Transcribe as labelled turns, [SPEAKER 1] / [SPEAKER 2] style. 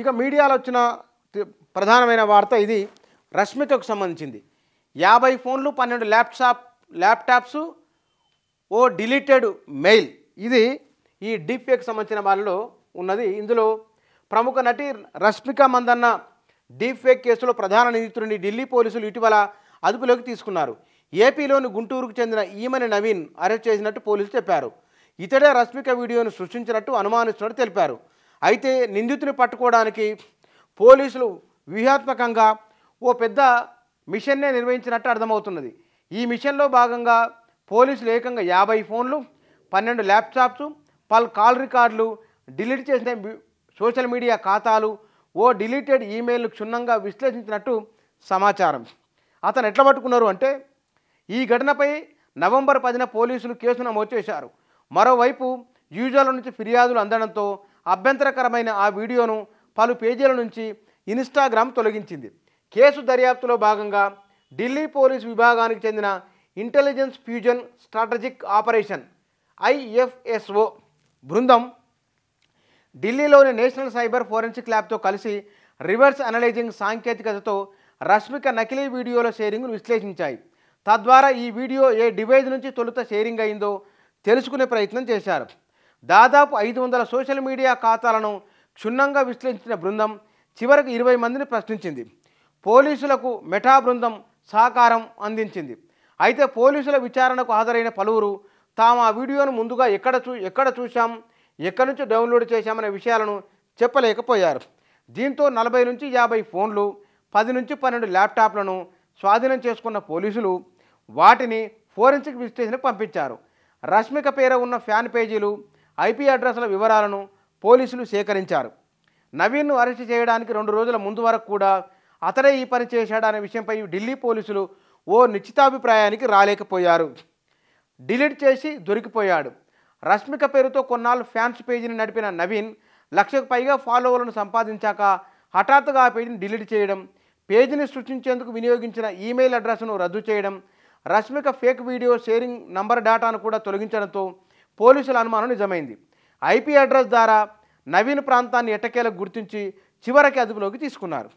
[SPEAKER 1] ఇక మీడియాలో వచ్చిన ప్రధానమైన వార్త ఇది రష్మికకు సంబంధించింది యాభై ఫోన్లు పన్నెండు ల్యాప్టాప్ ల్యాప్టాప్స్ ఓ డిలీటెడ్ మెయిల్ ఇది ఈ డీపీఏకి సంబంధించిన వాళ్ళలో ఉన్నది ఇందులో ప్రముఖ నటి రష్మిక మందన్న డీప్ ఫేక్ కేసులో ప్రధాన నిందితుడిని ఢిల్లీ పోలీసులు ఇటీవల అదుపులోకి తీసుకున్నారు ఏపీలోని గుంటూరుకు చెందిన ఈమని నవీన్ అరెస్ట్ చేసినట్టు పోలీసులు చెప్పారు ఇతడే రష్మిక వీడియోను సృష్టించినట్టు అనుమానిస్తున్నట్టు తెలిపారు అయితే నిందితుని పట్టుకోవడానికి పోలీసులు వ్యూహాత్మకంగా ఓ పెద్ద మిషన్నే నిర్వహించినట్టు అర్థమవుతున్నది ఈ మిషన్లో భాగంగా పోలీసులు ఏకంగా యాభై ఫోన్లు పన్నెండు ల్యాప్టాప్స్ పలు కాల్ రికార్డులు డిలీట్ చేసిన సోషల్ మీడియా ఖాతాలు ఓ డిలీటెడ్ ఈమెయిల్ను క్షుణ్ణంగా విశ్లేషించినట్టు సమాచారం అతను ఎట్లా పట్టుకున్నారు అంటే ఈ ఘటనపై నవంబర్ పదిన పోలీసులు కేసు నమోదు చేశారు మరోవైపు యూజర్ల నుంచి ఫిర్యాదులు అందడంతో అభ్యంతరకరమైన ఆ వీడియోను పలు పేజీల నుంచి ఇన్స్టాగ్రామ్ తొలగించింది కేసు దర్యాప్తులో భాగంగా ఢిల్లీ పోలీసు విభాగానికి చెందిన intelligence fusion strategic operation IFSO బృందం ఢిల్లీలోని నేషనల్ సైబర్ ఫోరెన్సిక్ ల్యాబ్తో కలిసి రివర్స్ అనలైజింగ్ సాంకేతికతతో రష్మిక నకిలీ వీడియోల షేరింగ్ను విశ్లేషించాయి తద్వారా ఈ వీడియో ఏ డివైజ్ నుంచి తొలుత షేరింగ్ అయిందో తెలుసుకునే ప్రయత్నం చేశారు దాదాపు ఐదు వందల సోషల్ మీడియా ఖాతాలను క్షుణ్ణంగా విశ్లేషించిన బృందం చివరకు ఇరవై మందిని ప్రశ్నించింది పోలీసులకు మెటా బృందం సహకారం అందించింది అయితే పోలీసుల విచారణకు హాజరైన పలువురు తాము ఆ వీడియోను ముందుగా ఎక్కడ చూ ఎక్కడ చూశాం ఎక్కడి నుంచి డౌన్లోడ్ చేశామనే విషయాలను చెప్పలేకపోయారు దీంతో నలభై నుంచి యాభై ఫోన్లు పది నుంచి పన్నెండు ల్యాప్టాప్లను స్వాధీనం చేసుకున్న పోలీసులు వాటిని ఫోరెన్సిక్ విశ్లేషణకు పంపించారు రష్మిక పేర ఉన్న ఫ్యాన్ పేజీలు ఐపీ అడ్రస్ల వివరాలను పోలీసులు సేకరించారు నవీన్ను అరెస్టు చేయడానికి రెండు రోజుల ముందు వరకు కూడా అతడే ఈ పని చేశాడనే విషయంపై ఢిల్లీ పోలీసులు ఓ నిశ్చితాభిప్రాయానికి రాలేకపోయారు డిలీట్ చేసి దొరికిపోయాడు రష్మిక పేరుతో కొన్నాళ్ళు ఫ్యాన్స్ పేజీని నడిపిన నవీన్ లక్షకు పైగా ఫాలోవర్లను సంపాదించాక హఠాత్తుగా ఆ పేజీని డిలీట్ చేయడం పేజీని సృష్టించేందుకు వినియోగించిన ఈమెయిల్ అడ్రస్ను రద్దు చేయడం Rashmika fake video sharing number డేటాను కూడా తొలగించడంతో పోలీసుల అనుమానం నిజమైంది ఐపీ అడ్రస్ ద్వారా నవీన్ ప్రాంతాన్ని ఎట్టకేలకు గుర్తించి చివరికి అదుపులోకి తీసుకున్నారు